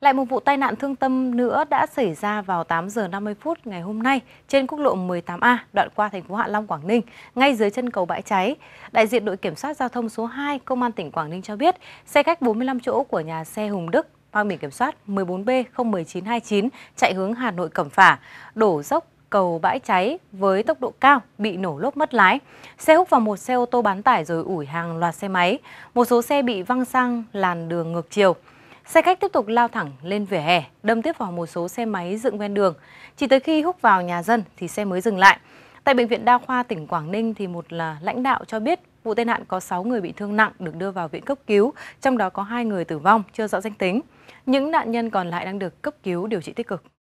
Lại một vụ tai nạn thương tâm nữa đã xảy ra vào 8 giờ 50 phút ngày hôm nay trên quốc lộ 18A đoạn qua thành phố Hạ Long, Quảng Ninh, ngay dưới chân cầu bãi cháy. Đại diện đội kiểm soát giao thông số 2 Công an tỉnh Quảng Ninh cho biết, xe khách 45 chỗ của nhà xe Hùng Đức mang biển kiểm soát 14B01929 chạy hướng Hà Nội Cẩm Phả, đổ dốc cầu bãi cháy với tốc độ cao bị nổ lốp mất lái. Xe hút vào một xe ô tô bán tải rồi ủi hàng loạt xe máy. Một số xe bị văng sang làn đường ngược chiều. Xe khách tiếp tục lao thẳng lên vỉa hè, đâm tiếp vào một số xe máy dựng ven đường. Chỉ tới khi hút vào nhà dân thì xe mới dừng lại. Tại Bệnh viện Đa khoa tỉnh Quảng Ninh thì một là lãnh đạo cho biết vụ tai nạn có 6 người bị thương nặng được đưa vào viện cấp cứu, trong đó có hai người tử vong chưa rõ danh tính. Những nạn nhân còn lại đang được cấp cứu điều trị tích cực.